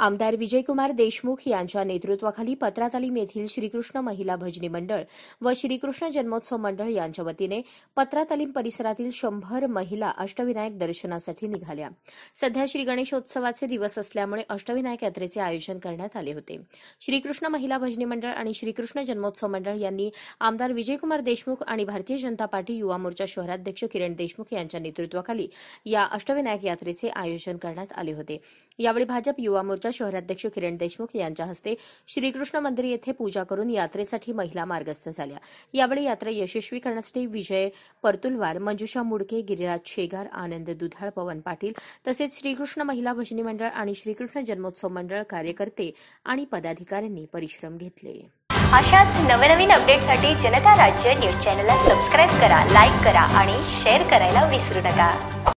आमदार विजयकुमार देशमुख यांच्या नेतृत्वाखाली पत्रातालीम येथील श्रीकृष्ण महिला भजनी मंडळ व श्रीकृष्ण जन्मोत्सव मंडळ यांच्या वतीने पत्रातालीम परिसरातील शंभर महिला अष्टविनायक दर्शनासाठी निघाल्या सध्या श्री गणेशोत्सवाचे दिवस असल्यामुळे अष्टविनायक यात्रेचे आयोजन करण्यात आले होते श्रीकृष्ण महिला भजनी मंडळ आणि श्रीकृष्ण जन्मोत्सव मंडळ यांनी आमदार विजयकुमार देशमुख आणि भारतीय जनता पार्टी युवा मोर्चा शहराध्यक्ष किरण देशमुख यांच्या नेतृत्वाखाली या अष्टविनायक यात्रेचे आयोजन करण्यात आले होते यावेळी भाजप युवा मोर्चा शहराध्यक्ष किरण देशमुख यांच्या हस्ते श्रीकृष्ण मंदिर येथे पूजा करून यात्रेसाठी महिला मार्गस्थ झाल्या यावेळी यात्रा यशस्वी करण्यासाठी विजय परतुलवार मंजुषा मुडके गिरिराज शेगार आनंद दुधाळ पवन पाटील तसेच श्रीकृष्ण महिला भजनी मंडळ आणि श्रीकृष्ण जन्मोत्सव मंडळ कार्यकर्ते आणि पदाधिकाऱ्यांनी परिश्रम घेतले अशाच नवनवीन अपडेटसाठी जनता राज्य न्यूज चॅनलला सबस्क्राईब करा लाईक करा आणि शेअर करायला विसरू नका